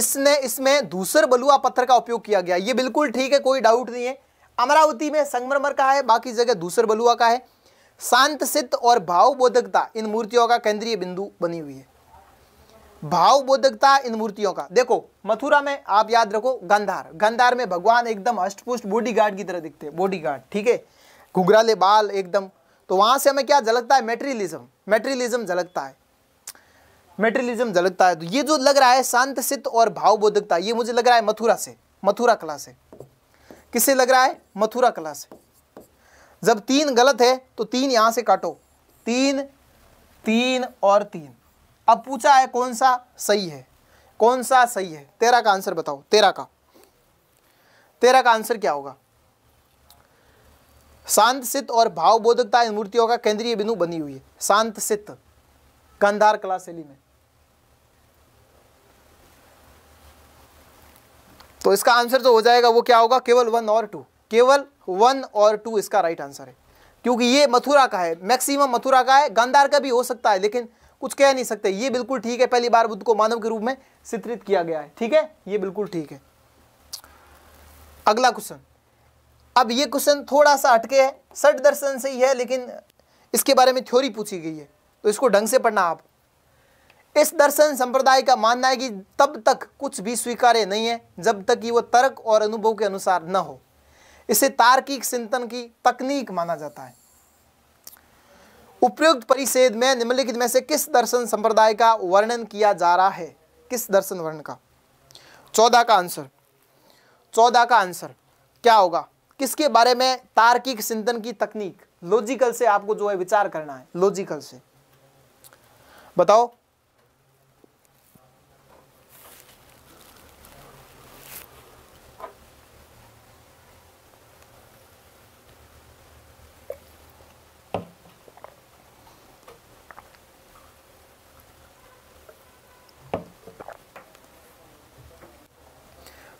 इसने इसमें दूसर बलुआ पत्थर का उपयोग किया गया ये बिल्कुल ठीक है कोई डाउट नहीं है अमरावती में संगमरमर का है बाकी जगह दूसर बलुआ का है शांत सिद्ध और भाव बोधकता इन मूर्तियों का केंद्रीय बिंदु बनी हुई है भाव बोधकता इन मूर्तियों का देखो मथुरा में आप याद रखो गंधार गंधार में भगवान एकदम अष्टपुष्ट बॉडी गार्ड की तरह दिखते हैं बॉडी गार्ड ठीक है घुघराले बाल एकदम तो वहां से हमें क्या झलकता है मेटेरियलिज्म मेटेरियलिज्म झलकता है मेटेरियलिज्म झलकता है तो ये जो लग रहा है शांत सिद्ध और भावबोधकता ये मुझे लग रहा है मथुरा से मथुरा कला से किससे लग रहा है मथुरा कला से जब तीन गलत है तो तीन यहां से काटो तीन तीन और तीन अब पूछा है कौन सा सही है कौन सा सही है तेरा का आंसर बताओ तेरा का तेरा का आंसर क्या होगा शांत सित और भावबोधकता इन मूर्तियों का केंद्रीय बिंदु बनी हुई है शांत सित कंधार कला शैली में तो इसका आंसर जो तो हो जाएगा वो क्या होगा केवल वन और टू केवल वन और टू इसका राइट आंसर है क्योंकि ये मथुरा का है मैक्सिमम मथुरा का है गंधार का भी हो सकता है लेकिन कुछ कह नहीं सकते ये बिल्कुल ठीक है पहली बार बुद्ध को मानव के रूप में चित्रित किया गया है ठीक है ये बिल्कुल ठीक है अगला क्वेश्चन अब ये क्वेश्चन थोड़ा सा हटके है सट दर्शन से ही है लेकिन इसके बारे में थ्योरी पूछी गई है तो इसको ढंग से पढ़ना आप इस दर्शन संप्रदाय का मानना है कि तब तक कुछ भी स्वीकार्य नहीं है जब तक कि वह तर्क और अनुभव के अनुसार न हो इसे तार्किक चिंतन की तकनीक माना जाता है उपयुक्त परिषेद में निम्नलिखित में से किस दर्शन संप्रदाय का वर्णन किया जा रहा है किस दर्शन वर्ण का चौदह का आंसर चौदह का आंसर क्या होगा किसके बारे में तार्किक चिंतन की तकनीक लॉजिकल से आपको जो है विचार करना है लॉजिकल से बताओ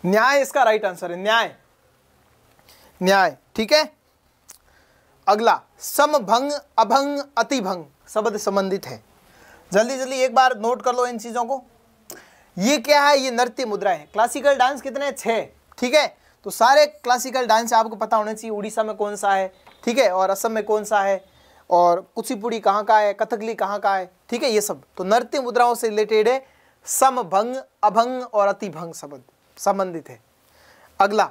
न्याय इसका राइट आंसर है न्याय न्याय ठीक है अगला समभंग अभंग भंग शब्द संबंधित है जल्दी जल्दी एक बार नोट कर लो इन चीज़ों को ये क्या है ये नृत्य मुद्रा है क्लासिकल डांस कितने छह ठीक है तो सारे क्लासिकल डांस आपको पता होने चाहिए उड़ीसा में कौन सा है ठीक है और असम में कौन सा है और कुचिपुड़ी कहाँ का है कथकली कहाँ का है ठीक है ये सब तो नृत्य मुद्राओं से रिलेटेड है समभंग अभंग और अति भंग शब्द संबंधित है अगला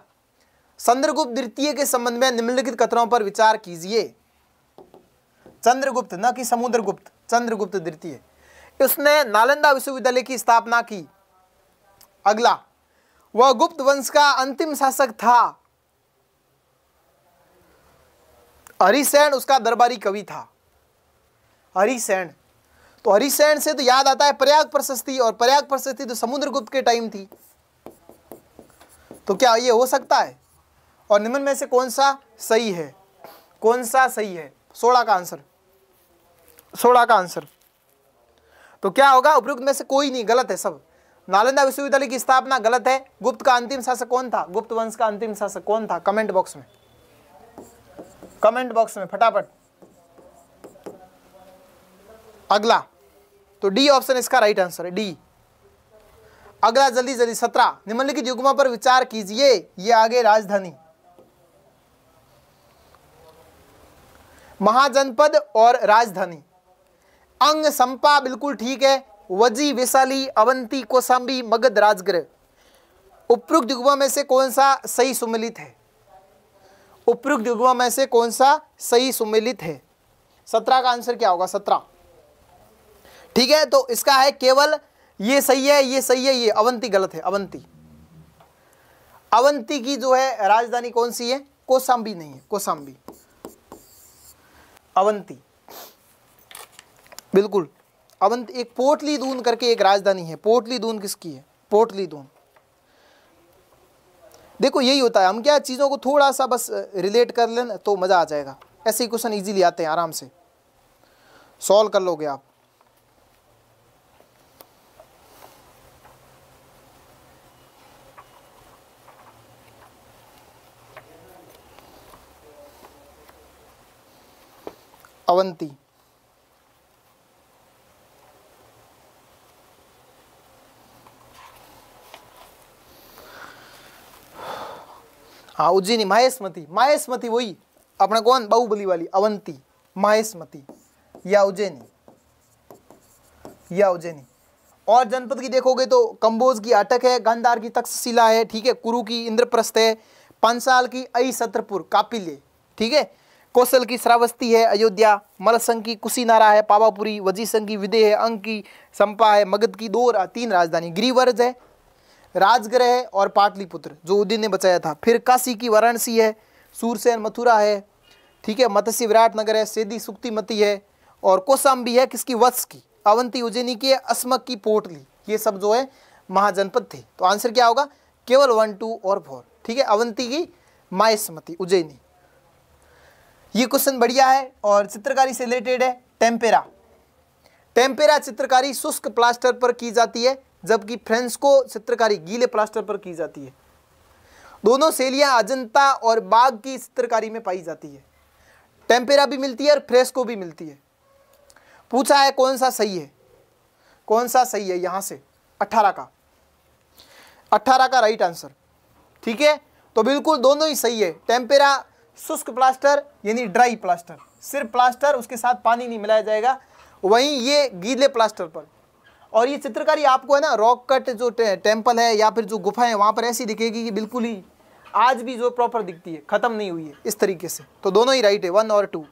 चंद्रगुप्त द्वितीय के संबंध में निम्नलिखित कथनों पर विचार कीजिए चंद्रगुप्त न कि समुद्रगुप्त चंद्रगुप्त द्वितीय उसने नालंदा विश्वविद्यालय की स्थापना की अगला वह गुप्त वंश का अंतिम शासक था हरिसेन उसका दरबारी कवि था हरिसेन तो हरिसेन से तो याद आता है प्रयाग प्रशस्ति और प्रयाग प्रशस्ति तो समुद्रगुप्त के टाइम थी तो क्या ये हो सकता है और निम्न में से कौन सा सही है कौन सा सही है सोलह का आंसर सोलह का आंसर तो क्या होगा उपयुक्त में से कोई नहीं गलत है सब नालंदा विश्वविद्यालय की स्थापना गलत है गुप्त का अंतिम शासक कौन था गुप्त वंश का अंतिम शासक कौन था कमेंट बॉक्स में कमेंट बॉक्स में फटाफट अगला तो डी ऑप्शन इसका राइट आंसर है डी अगला जल्दी जल्दी सत्रह निम्नलिखित युग्मों पर विचार कीजिए ये आगे राजधानी महाजनपद और राजधानी अंग संपा बिल्कुल ठीक है वजी विशाली अवंती कोसाम्बी मगध राजगृह उपयुक्त युगमा में से कौन सा सही सुमिलित है उपयुक्त युगमा में से कौन सा सही सुमिलित है सत्रह का आंसर क्या होगा सत्रह ठीक है तो इसका है केवल ये सही है ये सही है ये अवंती गलत है अवंती अवंती की जो है राजधानी कौन सी है कोसाम्बी नहीं है कोसाम्बी अवंती बिल्कुल अवंत एक पोर्टली दून करके एक राजधानी है पोर्टली दून किसकी है पोर्टली दून देखो यही होता है हम क्या चीज़ों को थोड़ा सा बस रिलेट कर लें तो मज़ा आ जाएगा ऐसे ही क्वेश्चन इजीली आते हैं आराम से सॉल्व कर लोगे आप अवंती हाँ उज्जैनी माहेशमती माहेशमती वही अपने कौन बाहुबली वाली अवंती माहेशमती या उज्जैनी या उज्जैनी और जनपद की देखोगे तो कंबोज की अटक है गांधार की तक्षशिला है ठीक है कुरु की इंद्रप्रस्थ है पांच साल की अई सत्रपुर कापिले ठीक है कौशल की श्रावस्ती है अयोध्या मलसंघ की कुशीनारा है पावापुरी वजी संघ की विदे है अंग की संपा है मगध की दो रा, तीन राजधानी गिरिवर्ज है राजग्रह और पाटलिपुत्र जो उदय ने बचाया था फिर काशी की वाराणसी है सूरसेन मथुरा है ठीक है मत्स्य विराट नगर है सेदी सुक्तिमती है और कोसाम्बी है किसकी वत्स की अवंती उज्जैनी की है अस्मक की पोटली ये सब जो है महाजनपद थे तो आंसर क्या होगा केवल वन टू और फोर ठीक है अवंती की माएसमती उज्जैनी ये क्वेश्चन बढ़िया है और चित्रकारी से रिलेटेड है टेम्पेरा टेम्पेरा चित्रकारी शुष्क प्लास्टर पर की जाती है जबकि को चित्रकारी गीले प्लास्टर पर की जाती है दोनों शैलियाँ अजंता और बाघ की चित्रकारी में पाई जाती है टेम्पेरा भी मिलती है और फ्रेस्को भी मिलती है पूछा है कौन सा सही है कौन सा सही है यहाँ से अट्ठारह का अट्ठारह का राइट आंसर ठीक है तो बिल्कुल दोनों ही सही है टेम्पेरा शुष्क प्लास्टर यानी ड्राई प्लास्टर सिर्फ प्लास्टर उसके साथ पानी नहीं मिलाया जाएगा वहीं ये गीले प्लास्टर पर और ये चित्रकारी आपको है ना रॉक कट जो टेम्पल है या फिर जो गुफा है वहाँ पर ऐसी दिखेगी कि बिल्कुल ही आज भी जो प्रॉपर दिखती है ख़त्म नहीं हुई है इस तरीके से तो दोनों ही राइट है वन और टू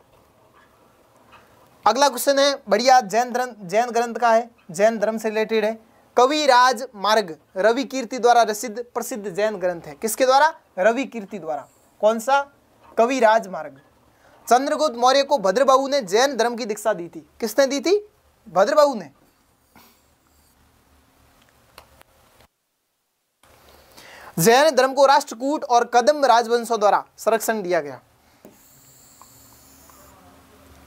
अगला क्वेश्चन है बढ़िया जैन धर्म जैन ग्रंथ का है जैन धर्म से रिलेटेड है कविराज मार्ग रवि कीर्ति द्वारा रसिद्ध प्रसिद्ध जैन ग्रंथ है किसके द्वारा रवि कीर्ति द्वारा कौन सा कवि राजमार्ग चंद्रगुप्त मौर्य को भद्रबाहु ने जैन धर्म की दीक्षा दी थी किसने दी थी भद्रबाहु ने जैन धर्म को राष्ट्रकूट और कदम राजवंशों द्वारा संरक्षण दिया गया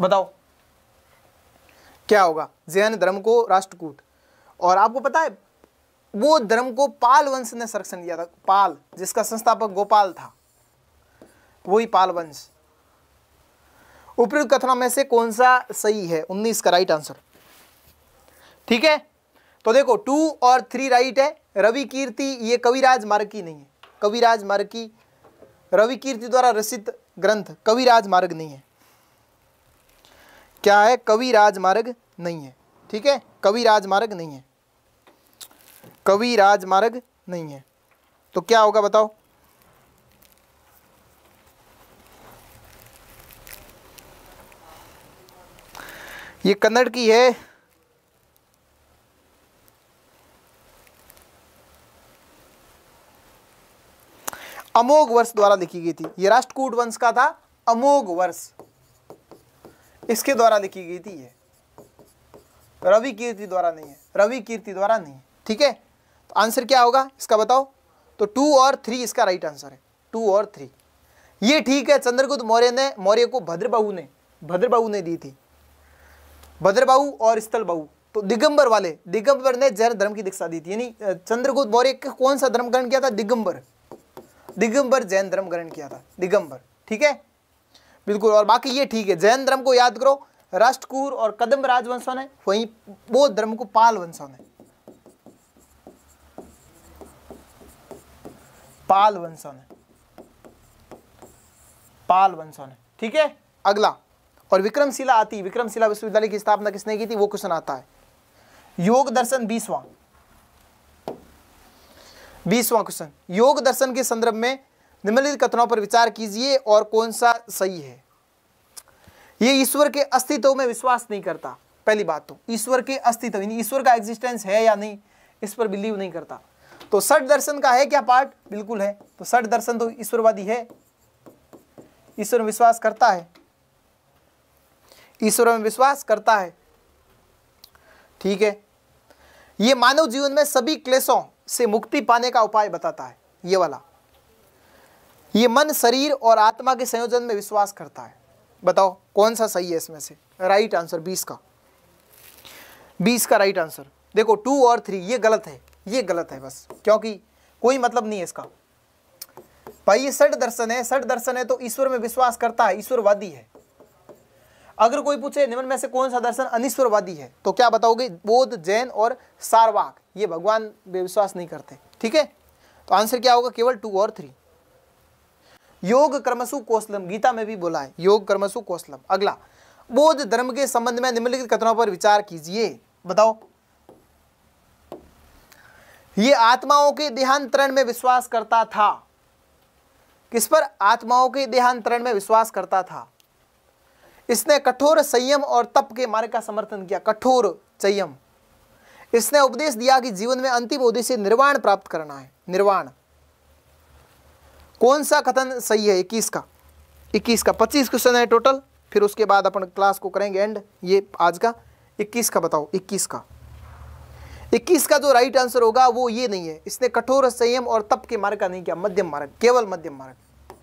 बताओ क्या होगा जैन धर्म को राष्ट्रकूट और आपको पता है वो धर्म को पाल वंश ने संरक्षण दिया था पाल जिसका संस्थापक गोपाल था वही पाल वंश उपयुक्त कथनों में से कौन सा सही है उन्नीस का राइट आंसर ठीक है तो देखो टू और थ्री राइट है रवि कीर्ति ये कविराज मार्गी नहीं है कविराज मार्गी रवि कीर्ति द्वारा रचित ग्रंथ कविराज मार्ग नहीं है क्या है कविराज मार्ग नहीं है ठीक है कविराज मार्ग नहीं है कविराज मार्ग नहीं है तो क्या होगा बताओ ये कन्नड़ की है अमोघ वर्ष द्वारा लिखी गई थी ये राष्ट्रकूट वंश का था अमोघ वर्ष इसके द्वारा लिखी गई थी ये रवि कीर्ति द्वारा नहीं है रवि कीर्ति द्वारा नहीं है ठीक है तो आंसर क्या होगा इसका बताओ तो टू और थ्री इसका राइट आंसर है टू और थ्री ये ठीक है चंद्रगुप्त मौर्य ने मौर्य को भद्रबाहू ने भद्रबाहू ने दी थी भद्रबाहू और स्थलबाहु तो दिगंबर वाले दिगंबर ने जैन धर्म की दीक्षा दी थी यानी चंद्रगुप्त मौर्य कौन सा धर्म ग्रहण किया था दिगंबर दिगंबर जैन धर्म ग्रहण किया था दिगंबर ठीक है बिल्कुल और बाकी ये ठीक है जैन धर्म को याद करो राष्ट्रकूर और कदम राजवंशों ने वहीं बौद्ध धर्म को पाल वंशों ने पाल वंशों ने पाल वंशों ने ठीक है अगला और विक्रमशिला आती है विक्रमशिला विश्वविद्यालय की स्थापना किसने की थी वो क्वेश्चन आता है योग दर्शन बीसवा बीसवा क्वेश्चन योग दर्शन के संदर्भ में निम्नलिखित कथनों पर विचार कीजिए और कौन सा सही है ये ईश्वर के अस्तित्व में विश्वास नहीं करता पहली बात तो ईश्वर के अस्तित्व ईश्वर का एग्जिस्टेंस है या नहीं इस पर बिलीव नहीं करता तो सठ दर्शन का है क्या पार्ट बिल्कुल है तो सठ दर्शन तो ईश्वरवादी है ईश्वर विश्वास करता है ईश्वर में विश्वास करता है ठीक है ये मानव जीवन में सभी क्लेशों से मुक्ति पाने का उपाय बताता है ये वाला ये मन शरीर और आत्मा के संयोजन में विश्वास करता है बताओ कौन सा सही है इसमें से राइट आंसर बीस का बीस का राइट आंसर देखो टू और थ्री ये गलत है ये गलत है बस क्योंकि कोई मतलब नहीं है इसका भाई ये सट दर्शन है सट दर्शन है तो ईश्वर में विश्वास करता है ईश्वरवादी है अगर कोई पूछे निम्न में से कौन सा दर्शन अनिश्वरवादी है तो क्या बताओगे बोध जैन और सारवाक ये भगवान विश्वास नहीं करते ठीक है तो आंसर क्या होगा केवल टू और थ्री योग कर्मसु कौशलम गीता में भी बोला है योग कर्मसु कौशलम अगला बोध धर्म के संबंध में निम्नलिखित कथनों पर विचार कीजिए बताओ ये आत्माओं के देहांतरण में विश्वास करता था किस पर आत्माओं के देहांतरण में विश्वास करता था इसने कठोर संयम और तप के मार्ग का समर्थन किया कठोर संयम इसने उपदेश दिया कि जीवन में अंतिम उद्देश्य निर्वाण प्राप्त करना है निर्वाण कौन सा कथन सही है इक्कीस का इक्कीस का पच्चीस क्वेश्चन है टोटल फिर उसके बाद अपन क्लास को करेंगे एंड ये आज का इक्कीस का बताओ इक्कीस का इक्कीस का जो राइट आंसर होगा वो ये नहीं है इसने कठोर संयम और तप के मार्ग का नहीं किया मध्यम मार्ग केवल मध्यम मार्ग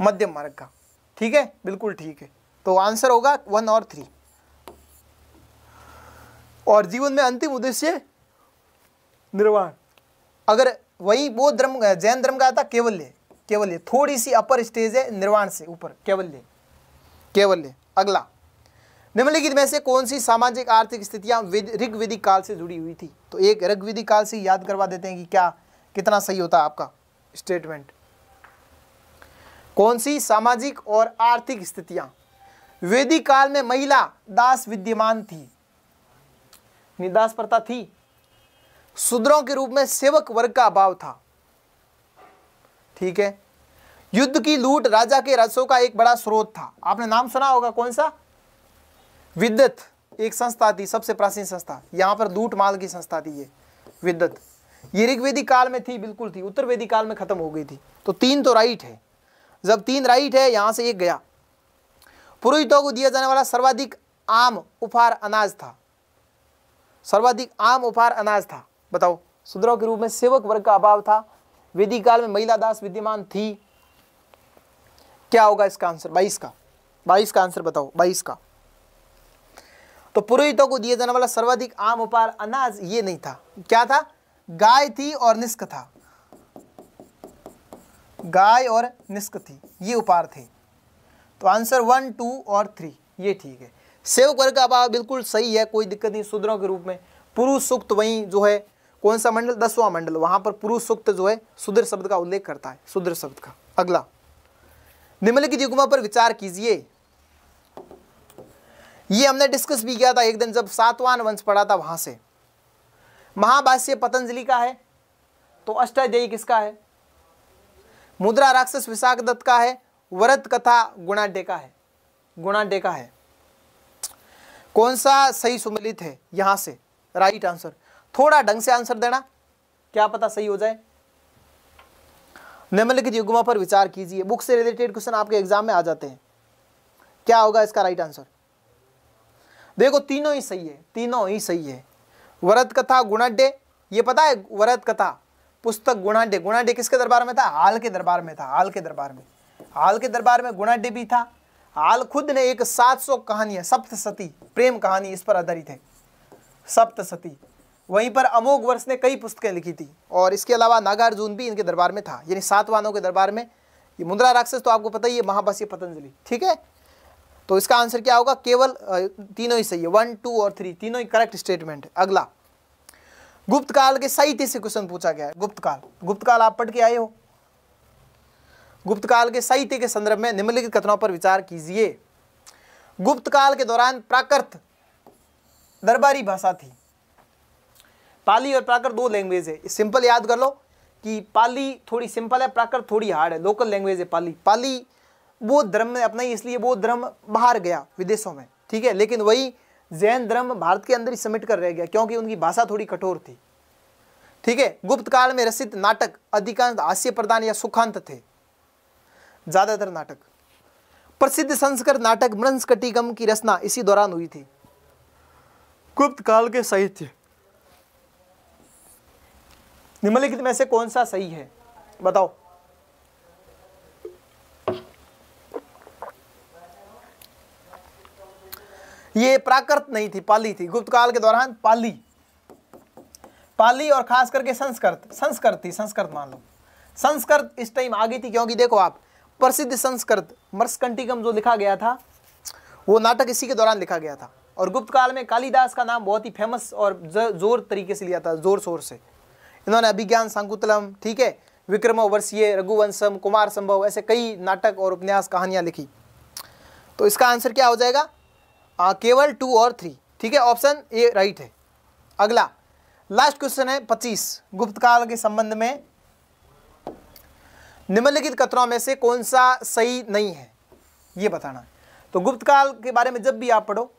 मध्यम मार्ग का ठीक है बिल्कुल ठीक है तो आंसर होगा वन और थ्री और जीवन में अंतिम उद्देश्य निर्वाण अगर वही वो धर्म जैन धर्म का था केवल्य केवल्य थोड़ी सी अपर स्टेज है निर्वाण से ऊपर केवल्य केवल्य अगला निम्नलिखित में से कौन सी सामाजिक आर्थिक स्थितियां ऋग्वेदिक काल से जुड़ी हुई थी तो एक ऋग्वेदिक काल से याद करवा देते हैं कि क्या कितना सही होता है आपका स्टेटमेंट कौन सी सामाजिक और आर्थिक स्थितियां वैदिक काल में महिला दास विद्यमान थी निदास प्रथा थी शूद्रों के रूप में सेवक वर्ग का अभाव था ठीक है युद्ध की लूट राजा के रसों का एक बड़ा स्रोत था आपने नाम सुना होगा कौन सा विद्युत एक संस्था थी सबसे प्राचीन संस्था यहां पर लूट माल की संस्था थी ये विद्युत ये ऋग्वेदी काल में थी बिल्कुल थी उत्तर वेदी काल में खत्म हो गई थी तो तीन तो राइट है जब तीन राइट है यहां से एक गया पुरोहितों को दिया जाने वाला सर्वाधिक आम उपहार अनाज था सर्वाधिक आम उपहार अनाज था बताओ शूद्रों के रूप में सेवक वर्ग का अभाव था वेदी काल में महिला दास विद्यमान थी क्या होगा इसका आंसर बाईस का बाईस का आंसर बताओ बाईस का तो पुरोहितों को दिए जाने वाला सर्वाधिक आम उपहार अनाज ये नहीं था क्या था गाय थी और निष्क था गाय और निस्क थी ये उपहार थे तो आंसर वन टू और थ्री ये ठीक है सेव कर का अभाव बिल्कुल सही है कोई दिक्कत नहीं शूद्रों के रूप में पुरुष सुक्त वहीं जो है कौन सा मंडल दसवां मंडल वहां पर पुरुष सुक्त जो है सुद्र शब्द का उल्लेख करता है सुद्र शब्द का अगला निम्नलिखित युगमा पर विचार कीजिए ये हमने डिस्कस भी किया था एक दिन जब सातवान वंश पढ़ा था वहां से महाभाष्य पतंजलि का है तो अष्टाध्यायी किसका है मुद्रा राक्षस विशाख दत्त का है व्रत कथा गुणाडे का है गुणाडे का है कौन सा सही सुमिलित है यहां से राइट आंसर थोड़ा ढंग से आंसर देना क्या पता सही हो जाए निम्नलिखित युगमा पर विचार कीजिए बुक से रिलेटेड क्वेश्चन आपके एग्जाम में आ जाते हैं क्या होगा इसका राइट आंसर देखो तीनों ही सही है तीनों ही सही है वरद कथा गुणाड्य ये पता है वरद कथा पुस्तक गुणाडे गुणाडे किसके दरबार में था हाल के दरबार में था हाल के दरबार में हाल के दरबार में गुणाडे भी था हाल खुद ने एक 700 कहानियां सप्तसती प्रेम कहानी इस पर आधारित है सप्तसती वहीं पर अमोघ वर्ष ने कई पुस्तकें लिखी थी और इसके अलावा नागार्जुन भी इनके दरबार में था यानी सातवानों के दरबार में ये मुद्रा राक्षस तो आपको पता ही है महाभाष्य पतंजलि ठीक है तो इसका आंसर क्या होगा केवल तीनों ही सही है वन टू और थ्री तीनों ही करेक्ट स्टेटमेंट अगला गुप्त काल के साहित्य से क्वेश्चन पूछा गया है गुप्त काल गुप्त काल आप पढ़ के आए हो गुप्त काल के साहित्य के संदर्भ में निम्नलिखित कथनों पर विचार कीजिए गुप्त काल के दौरान प्राकृत दरबारी भाषा थी पाली और प्राकृत दो लैंग्वेज है सिंपल याद कर लो कि पाली थोड़ी सिंपल है प्राकृत थोड़ी हार्ड है लोकल लैंग्वेज है पाली पाली बौद्ध धर्म ने अपनाई इसलिए बौद्ध धर्म बाहर गया विदेशों में ठीक है लेकिन वही जैन धर्म भारत के अंदर ही समिट कर रह गया क्योंकि उनकी भाषा थोड़ी कठोर थी ठीक है गुप्त काल में रसित नाटक अधिकांश हास्य प्रदान या सुखांत थे ज़्यादातर नाटक प्रसिद्ध संस्कृत नाटक कटिगम की रचना इसी दौरान हुई थी गुप्त काल के साहित्य निम्नलिखित में से कौन सा सही है बताओ ये प्राकृत नहीं थी पाली थी गुप्त काल के दौरान पाली पाली और खास करके संस्कृत संस्कृत थी संस्कृत मान लो संस्कृत इस टाइम आ गई थी क्योंकि देखो आप प्रसिद्ध संस्कृत मर्सकंटिकम जो लिखा गया था वो नाटक इसी के दौरान लिखा गया था और गुप्त काल में कालिदास का नाम बहुत ही फेमस और जोर तरीके से लिया था जोर शोर से इन्होंने अभिज्ञान सांकुतलम ठीक है वर्षीय रघुवंशम कुमार संभव ऐसे कई नाटक और उपन्यास कहानियां लिखी तो इसका आंसर क्या हो जाएगा केवल टू और थ्री ठीक है ऑप्शन ए राइट है अगला लास्ट क्वेश्चन है पच्चीस गुप्त काल के संबंध में निम्नलिखित कथनों में से कौन सा सही नहीं है ये बताना तो गुप्त काल के बारे में जब भी आप पढ़ो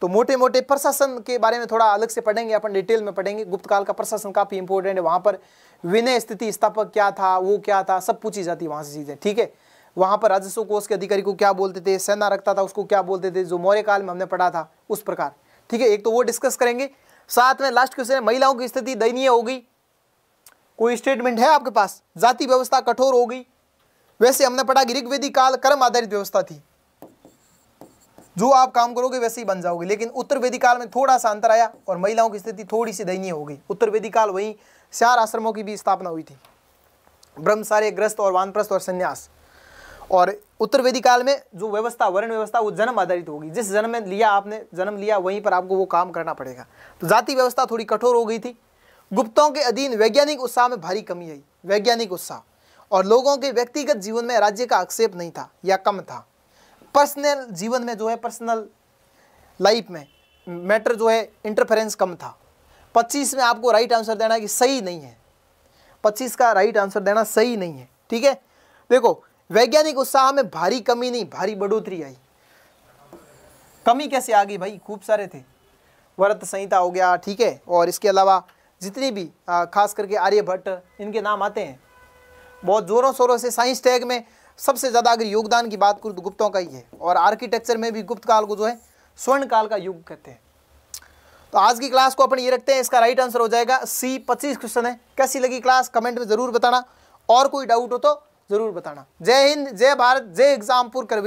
तो मोटे मोटे प्रशासन के बारे में थोड़ा अलग से पढ़ेंगे अपन डिटेल में पढ़ेंगे गुप्त काल का प्रशासन काफ़ी इंपोर्टेंट है वहां पर विनय स्थिति स्थापक क्या था वो क्या था सब पूछी जाती है वहां से चीज़ें ठीक है वहां पर राजस्व कोष के अधिकारी को क्या बोलते थे सेना रखता था उसको क्या बोलते थे जो मौर्य काल में हमने पढ़ा था उस प्रकार ठीक है एक तो वो डिस्कस करेंगे साथ में लास्ट क्वेश्चन है महिलाओं की स्थिति दयनीय हो गई कोई स्टेटमेंट है आपके पास जाति व्यवस्था कठोर हो गई वैसे हमने पढ़ा कि ऋग्वेदी काल कर्म आधारित व्यवस्था थी जो आप काम करोगे वैसे ही बन जाओगे लेकिन उत्तर वेदी काल में थोड़ा सा अंतर आया और महिलाओं की स्थिति थोड़ी सी दयनीय हो गई उत्तर वेदी काल वहीं चार आश्रमों की भी स्थापना हुई थी ब्रह्मचार्य ग्रस्त और वानप्रस्त और संन्यास और उत्तरवेदी काल में जो व्यवस्था वर्ण व्यवस्था वो जन्म आधारित होगी जिस जन्म में लिया आपने जन्म लिया वहीं पर आपको वो काम करना पड़ेगा तो जाति व्यवस्था थोड़ी कठोर हो गई थी गुप्तों के अधीन वैज्ञानिक उत्साह में भारी कमी आई वैज्ञानिक उत्साह और लोगों के व्यक्तिगत जीवन में राज्य का आक्षेप नहीं था या कम था पर्सनल जीवन में जो है पर्सनल लाइफ में मैटर जो है इंटरफेरेंस कम था पच्चीस में आपको राइट आंसर देना कि सही नहीं है पच्चीस का राइट आंसर देना सही नहीं है ठीक है देखो वैज्ञानिक उत्साह में भारी कमी नहीं भारी बढ़ोतरी आई कमी कैसे आ गई भाई खूब सारे थे वरत संहिता हो गया ठीक है और इसके अलावा जितनी भी खास करके आर्यभट्ट इनके नाम आते हैं बहुत ज़ोरों शोरों से साइंस टैग में सबसे ज़्यादा अगर योगदान की बात करूँ तो गुप्तों का ही है और आर्किटेक्चर में भी गुप्त काल को जो है स्वर्ण काल का युग कहते हैं तो आज की क्लास को अपन ये रखते हैं इसका राइट आंसर हो जाएगा सी पच्चीस क्वेश्चन है कैसी लगी क्लास कमेंट में ज़रूर बताना और कोई डाउट हो तो ज़रूर बताना जय हिंद जय भारत जय एग्ज़ामपुर कर